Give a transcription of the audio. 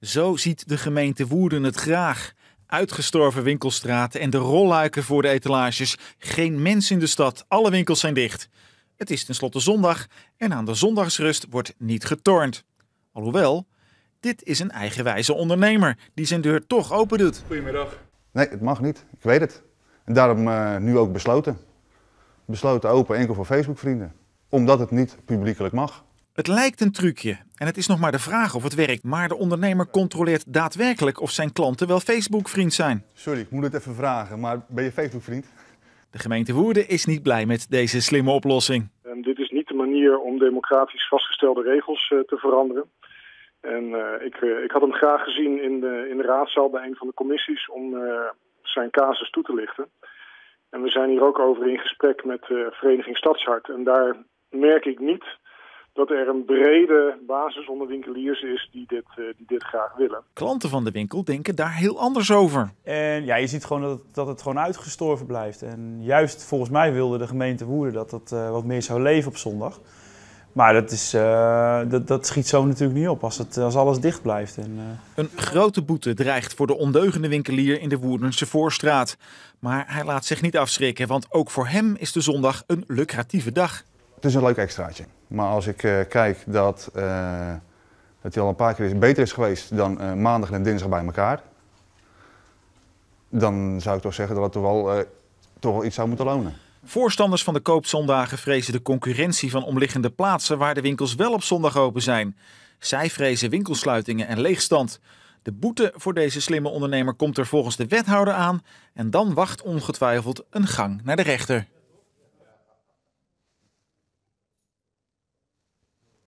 Zo ziet de gemeente Woerden het graag. Uitgestorven winkelstraten en de rolluiken voor de etalages. Geen mens in de stad, alle winkels zijn dicht. Het is tenslotte zondag en aan de zondagsrust wordt niet getornd. Alhoewel, dit is een eigenwijze ondernemer die zijn deur toch open doet. Goedemiddag. Nee, het mag niet. Ik weet het. En daarom eh, nu ook besloten. Besloten open enkel voor Facebook-vrienden. Omdat het niet publiekelijk mag. Het lijkt een trucje en het is nog maar de vraag of het werkt. Maar de ondernemer controleert daadwerkelijk of zijn klanten wel Facebook-vriend zijn. Sorry, ik moet het even vragen, maar ben je Facebook-vriend? De gemeente Woerden is niet blij met deze slimme oplossing. En dit is niet de manier om democratisch vastgestelde regels eh, te veranderen. En eh, ik, eh, ik had hem graag gezien in de, in de raadzaal bij een van de commissies om zijn casus toe te lichten. En we zijn hier ook over in gesprek met Vereniging Stadshart. En daar merk ik niet dat er een brede basis onder winkeliers is die dit, eh, die dit graag willen. Klanten van de winkel denken daar heel anders over. En ja, je ziet gewoon dat het, dat het gewoon uitgestorven blijft. En juist volgens mij wilde de gemeente Woerden dat dat eh, wat meer zou leven op zondag. Maar dat, is, eh, dat, dat schiet zo natuurlijk niet op als, het, als alles dicht blijft. En, Een grote boete dreigt voor de ondeugende winkelier in de Woerdense Voorstraat. Maar hij laat zich niet afschrikken, want ook voor hem is de zondag een lucratieve dag. Het is een leuk extraatje. Maar als ik eh, kijk dat, eh, dat hij al een paar keer is, beter is geweest dan eh, maandag en dinsdag bij elkaar, dan zou ik toch zeggen dat het toch wel, toch wel iets zou moeten lonen. Voorstanders van de koopzondagen vrezen de concurrentie van omliggende plaatsen waar de winkels wel op zondag open zijn. Zij vrezen winkelsluitingen en leegstand. De boete voor deze slimme ondernemer komt er volgens de wethouder aan en dan wacht ongetwijfeld een gang naar de rechter.